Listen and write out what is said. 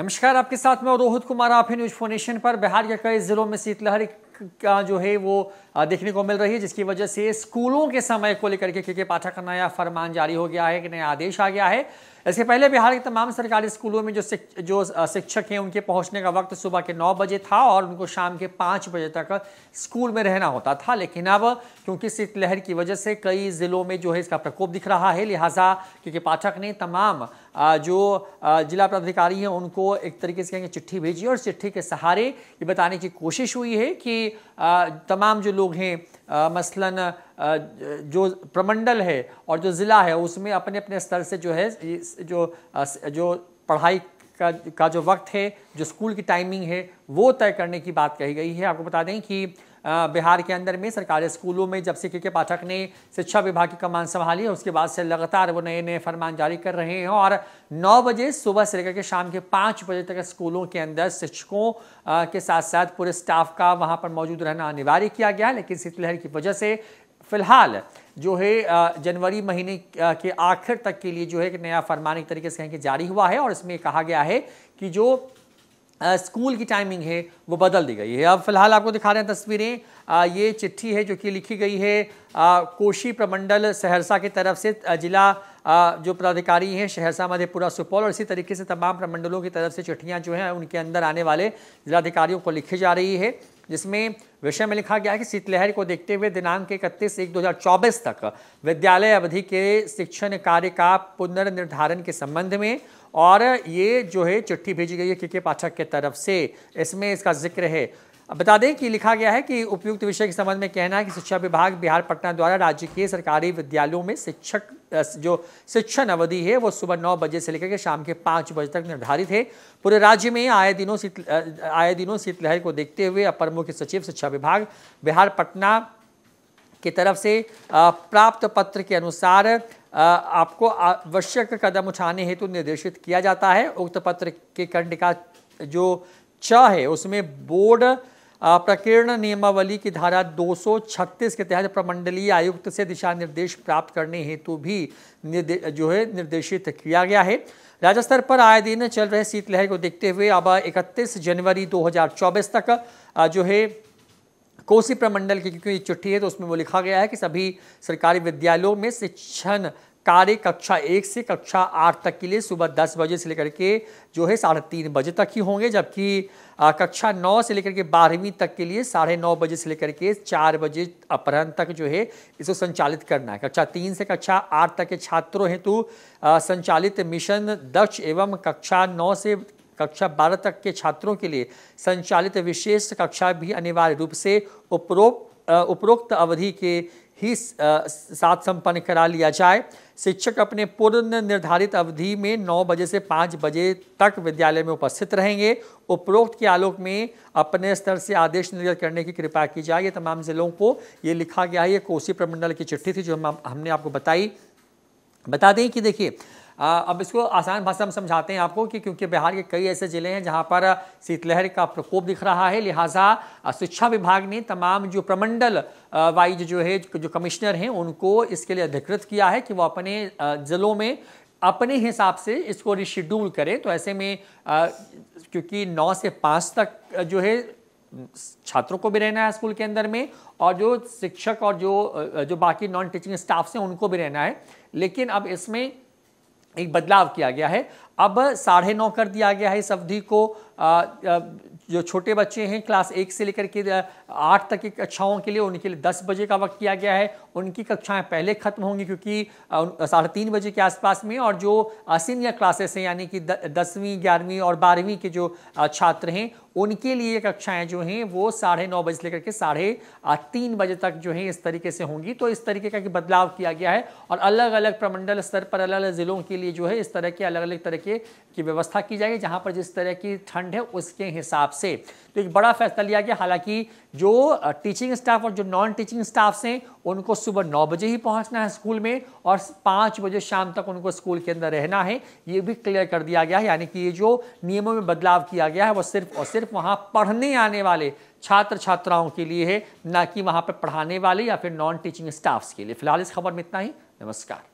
नमस्कार आपके साथ में रोहित कुमार आप न्यूज फोनेशन पर बिहार के कई जिलों में शीतलहर का जो है वो देखने को मिल रही है जिसकी वजह से स्कूलों के समय को लेकर के क्योंकि पाठक नया फरमान जारी हो गया है कि नया आदेश आ गया है इसके पहले बिहार के तमाम सरकारी स्कूलों में जो जो शिक्षक हैं उनके पहुंचने का वक्त सुबह के नौ बजे था और उनको शाम के पाँच बजे तक स्कूल में रहना होता था लेकिन अब क्योंकि शीतलहर की वजह से कई ज़िलों में जो है इसका प्रकोप दिख रहा है लिहाजा क्योंकि पाठक ने तमाम जो जिला पदाधिकारी हैं उनको एक तरीके से कहेंगे चिट्ठी भेजी और चिट्ठी के सहारे ये बताने की कोशिश हुई है कि तमाम जो लोग हैं आ, मसलन आ, जो प्रमंडल है और जो ज़िला है उसमें अपने अपने स्तर से जो है जो जो पढ़ाई का का जो वक्त है जो स्कूल की टाइमिंग है वो तय करने की बात कही गई है आपको बता दें कि बिहार के अंदर में सरकारी स्कूलों में जब से के के पाठक ने शिक्षा विभाग की कमान संभाली है उसके बाद से लगातार वो नए नए फरमान जारी कर रहे हैं और नौ बजे सुबह से लेकर के शाम के पाँच बजे तक स्कूलों के अंदर शिक्षकों के साथ साथ पूरे स्टाफ का वहाँ पर मौजूद रहना अनिवार्य किया गया लेकिन शीतलहर की वजह से फिलहाल जो है जनवरी महीने के आखिर तक के लिए जो है एक नया फरमान एक तरीके से कहें कि जारी हुआ है और इसमें कहा गया है कि जो स्कूल की टाइमिंग है वो बदल दी गई है अब फिलहाल आपको दिखा रहे हैं तस्वीरें ये चिट्ठी है जो कि लिखी गई है आ, कोशी प्रमंडल सहरसा की तरफ से जिला जो पदाधिकारी हैं सहरसा मधेपुरा सुपौल और इसी तरीके से तमाम प्रमंडलों की तरफ से चिट्ठियाँ जो हैं उनके अंदर आने वाले जिलाधिकारियों को लिखी जा रही है जिसमें विषय में लिखा गया है कि शीतलहर को देखते हुए दिनांक इकतीस एक दो तक विद्यालय अवधि के शिक्षण कार्य का पुनर्निर्धारण के संबंध में और ये जो है चिट्ठी भेजी गई है के के पाठक के तरफ से इसमें इसका जिक्र है बता दें कि लिखा गया है कि उपयुक्त विषय के संबंध में कहना है कि शिक्षा विभाग बिहार पटना द्वारा राज्य के सरकारी विद्यालयों में शिक्षक जो शिक्षण अवधि है वो सुबह नौ बजे से लेकर के शाम के पाँच बजे तक निर्धारित है पूरे राज्य में आए दिनों शीत आए दिनों शीतलहर को देखते हुए अपर मुख्य सचिव शिक्षा विभाग बिहार पटना की तरफ से प्राप्त पत्र के अनुसार आपको आवश्यक कदम उठाने हेतु निर्देशित किया जाता है उक्त पत्र के कंड का जो छ है उसमें बोर्ड प्रकीर्ण नियमावली की धारा 236 के तहत प्रमंडलीय आयुक्त से दिशा निर्देश प्राप्त करने हेतु भी जो है निर्देशित किया गया है राज्य स्तर पर आए दिन चल रहे शीतलहर को देखते हुए अब 31 जनवरी 2024 तक जो है कोसी प्रमंडल की क्योंकि चिट्ठी है तो उसमें वो लिखा गया है कि सभी सरकारी विद्यालयों में शिक्षण कार्य कक्षा एक से कक्षा आठ तक के लिए सुबह दस बजे से लेकर के जो है साढ़े तीन बजे तक ही होंगे जबकि कक्षा नौ से लेकर के बारहवीं तक के लिए साढ़े नौ बजे से लेकर के चार बजे अपराह्न तक जो है इसको संचालित करना है कक्षा तीन से कक्षा आठ तक के छात्रों हेतु संचालित मिशन दक्ष एवं कक्षा नौ से कक्षा बारह तक के छात्रों के लिए संचालित विशेष कक्षा भी अनिवार्य रूप से उपरोक्त उपरोक्त अवधि के ही साथ संपन्न करा लिया जाए शिक्षक अपने पूर्ण निर्धारित अवधि में नौ बजे से पाँच बजे तक विद्यालय में उपस्थित रहेंगे उपरोक्त के आलोक में अपने स्तर से आदेश निर्गत करने की कृपा की जाए ये तमाम जिलों को ये लिखा गया है ये कोसी प्रमंडल की चिट्ठी थी जो हम हमने आपको बताई बता दें कि देखिए अब इसको आसान भाषा में समझाते हैं आपको कि क्योंकि बिहार के कई ऐसे ज़िले हैं जहाँ पर शीतलहर का प्रकोप दिख रहा है लिहाजा शिक्षा विभाग ने तमाम जो प्रमंडल वाइज जो है जो कमिश्नर हैं उनको इसके लिए अधिकृत किया है कि वो अपने ज़िलों में अपने हिसाब से इसको रिशेड्यूल करें तो ऐसे में क्योंकि नौ से पाँच तक जो है छात्रों को भी रहना है स्कूल के अंदर में और जो शिक्षक और जो जो बाकी नॉन टीचिंग स्टाफ से उनको भी रहना है लेकिन अब इसमें एक बदलाव किया गया है अब साढ़े नौ कर दिया गया है इस अवधि को जो छोटे बच्चे हैं क्लास एक से लेकर के आठ तक की कक्षाओं के लिए उनके लिए दस बजे का वक्त किया गया है उनकी कक्षाएं पहले खत्म होंगी क्योंकि साढ़े तीन बजे के आसपास में और जो सीनियर क्लासेस हैं यानी कि दसवीं ग्यारहवीं और बारहवीं के जो छात्र हैं उनके लिए कक्षाएं जो हैं वो साढ़े नौ बजे से लेकर के साढ़े तीन बजे तक जो है इस तरीके से होंगी तो इस तरीके का बदलाव किया गया है और अलग अलग प्रमंडल स्तर पर अलग अलग ज़िलों के लिए जो है इस तरह के अलग अलग तरह के की व्यवस्था की जाएगी जहाँ पर जिस तरह की ठंड डिमांड है उसके हिसाब से तो एक बड़ा फैसला लिया गया हालांकि जो टीचिंग स्टाफ और जो नॉन टीचिंग स्टाफ हैं उनको सुबह नौ बजे ही पहुंचना है स्कूल में और पाँच बजे शाम तक उनको स्कूल के अंदर रहना है ये भी क्लियर कर दिया गया है यानी कि ये जो नियमों में बदलाव किया गया है वो सिर्फ और सिर्फ वहाँ पढ़ने आने वाले छात्र छात्राओं के लिए है ना कि वहाँ पर पढ़ाने वाले या फिर नॉन टीचिंग स्टाफ्स के लिए फिलहाल इस खबर में इतना ही नमस्कार